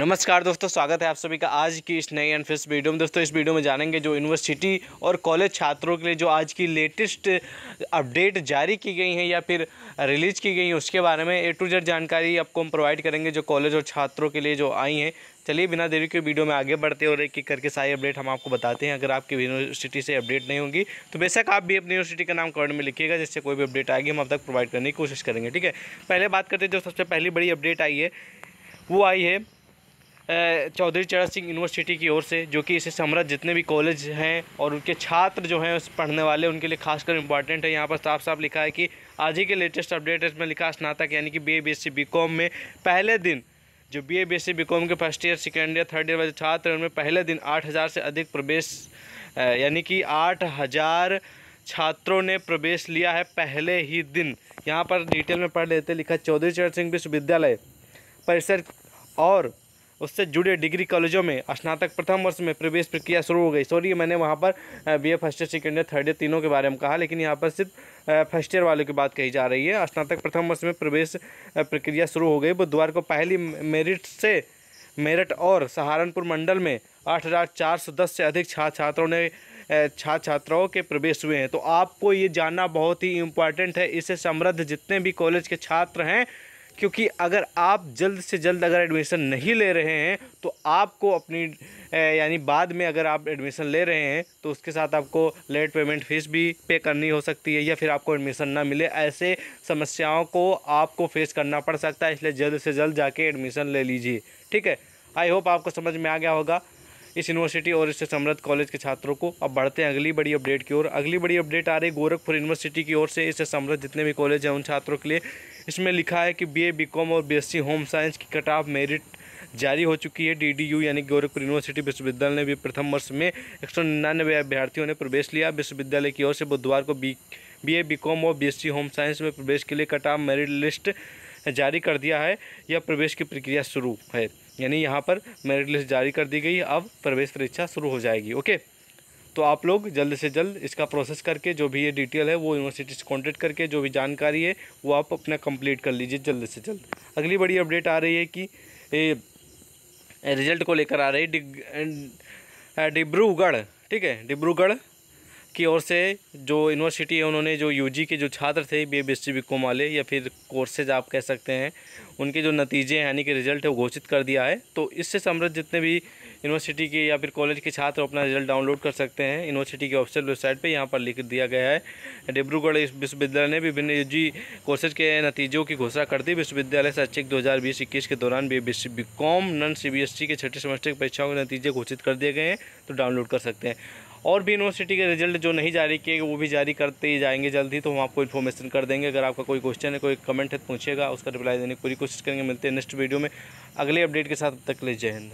नमस्कार दोस्तों स्वागत है आप सभी का आज की इस नई एंड फिस्ट वीडियो में दोस्तों इस वीडियो में जानेंगे जो यूनिवर्सिटी और कॉलेज छात्रों के लिए जो आज की लेटेस्ट अपडेट जारी की गई है या फिर रिलीज़ की गई है उसके बारे में ए टू जेड जानकारी आपको हम प्रोवाइड करेंगे जो कॉलेज और छात्रों के लिए जो आई हैं चलिए बिना देरी के वीडियो में आगे बढ़ते और एक एक करके सारी अपडेट हम आपको बताते हैं अगर आपकी यूनिवर्सिटी से अपडेट नहीं होगी तो बेशक आप भी अपनी यूनिवर्सिटी का नाम कमेंट में लिखिएगा जिससे कोई भी अपडेट आएगी हम अब तक प्रोवाइड करने की कोशिश करेंगे ठीक है पहले बात करते हैं जो सबसे पहली बड़ी अपडेट आई है वो आई है चौधरी चरण सिंह यूनिवर्सिटी की ओर से जो कि इसे समृद्ध जितने भी कॉलेज हैं और उनके छात्र जो हैं उस पढ़ने वाले उनके लिए खासकर इंपॉर्टेंट है यहाँ पर साफ साफ लिखा है कि आज ही के लेटेस्ट अपडेट इसमें लिखा स्नातक यानी कि बी ए बी एस में पहले दिन जो बी ए बी एस के first year second year third year वाले छात्र उनमें पहले दिन आठ हज़ार से अधिक प्रवेश यानी कि आठ हज़ार छात्रों ने प्रवेश लिया है पहले ही दिन यहाँ पर डिटेल में पढ़ लेते लिखा चौधरी चरण सिंह विश्वविद्यालय परिसर और उससे जुड़े डिग्री कॉलेजों में स्नातक प्रथम वर्ष में प्रवेश प्रक्रिया शुरू हो गई सॉरी मैंने वहाँ पर B A first year second year third year तीनों के बारे में कहा लेकिन यहाँ पर सिर्फ फर्स्ट ईयर वालों की बात कही जा रही है स्नातक प्रथम वर्ष में प्रवेश प्रक्रिया शुरू हो गई बुधवार को पहली मेरिट से मेरठ और सहारनपुर मंडल में आठ हज़ार चार सौ दस से अधिक छात्र छात्रों ने छात्र छात्राओं के प्रवेश हुए हैं तो आपको ये जानना बहुत ही इम्पॉर्टेंट है इससे समृद्ध जितने भी कॉलेज के छात्र हैं क्योंकि अगर आप जल्द से जल्द अगर एडमिशन नहीं ले रहे हैं तो आपको अपनी यानी बाद में अगर आप एडमिशन ले रहे हैं तो उसके साथ आपको लेट पेमेंट फ़ीस भी पे करनी हो सकती है या फिर आपको एडमिशन ना मिले ऐसे समस्याओं को आपको फेस करना पड़ सकता है इसलिए जल्द से जल्द जाके एडमिशन ले लीजिए ठीक है आई होप आपको समझ में आ गया होगा इस यूनिवर्सिटी और इससे समृद्ध कॉलेज के छात्रों को अब बढ़ते हैं अगली बड़ी अपडेट की ओर अगली बड़ी अपडेट आ रही गोरखपुर यूनिवर्सिटी की ओर से इससे समृद्ध जितने भी कॉलेज हैं उन छात्रों के लिए इसमें लिखा है कि बी ए और बी होम साइंस की कट ऑफ मेरिट जारी हो चुकी है डीडीयू यानी गोरखपुर यूनिवर्सिटी विश्वविद्यालय ने भी प्रथम वर्ष में एक सौ निन्यानवे अभ्यर्थियों ने प्रवेश लिया विश्वविद्यालय की ओर से बुधवार को B B A B com और B S C home science में प्रवेश के लिए कट ऑफ मेरिट लिस्ट जारी कर दिया है या प्रवेश की प्रक्रिया शुरू है यानी यहाँ पर मेरिट लिस्ट जारी कर दी गई अब प्रवेश परीक्षा शुरू हो जाएगी ओके तो आप लोग जल्द से जल्द इसका प्रोसेस करके जो भी ये डिटेल है वो यूनिवर्सिटी से कॉन्टेक्ट करके जो भी जानकारी है वो आप अपना कंप्लीट कर लीजिए जल्द से जल्द अगली बड़ी अपडेट आ रही है कि ए, रिजल्ट को लेकर आ रही डिब्रूगढ़ ठीक है डिब्रूगढ़ की ओर से जो यूनिवर्सिटी है उन्होंने जो यूजी के जो छात्र थे B B S C com वाले या फिर कोर्सेज आप कह सकते हैं उनके जो नतीजे हैं यानी कि रिजल्ट है वो घोषित कर दिया है तो इससे संबंधित जितने भी यूनिवर्सिटी के या फिर कॉलेज के छात्र अपना रिजल्ट डाउनलोड कर सकते हैं यूनिवर्सिटी की ऑफिशियल वेबसाइट पे यहाँ पर लिख दिया गया है डिब्रूगढ़ विश्वविद्यालय ने विभिन्न यूजी कोर्सेज के नतीजों की घोषणा कर दी विश्वविद्यालय शैक्षिक दो हज़ार बीस इक्कीस के दौरान B B com non C B S C के छठी सेमेस्टर की परीक्षाओं के नतीजे घोषित कर दिए गए हैं तो डाउनलोड कर सकते हैं और भी यूनिवर्सिटी के रिजल्ट जो नहीं जारी किए गए वो भी जारी करते ही जाएंगे जल्द ही तो हम आपको इन्फॉर्मेशन कर देंगे अगर आपका कोई क्वेश्चन है कोई कमेंट है तो पूछेगा उसका रिप्लाई देने की पूरी कोशिश करेंगे मिलते हैं नेक्स्ट वीडियो में अगले अपडेट के साथ तक ले जय हिंद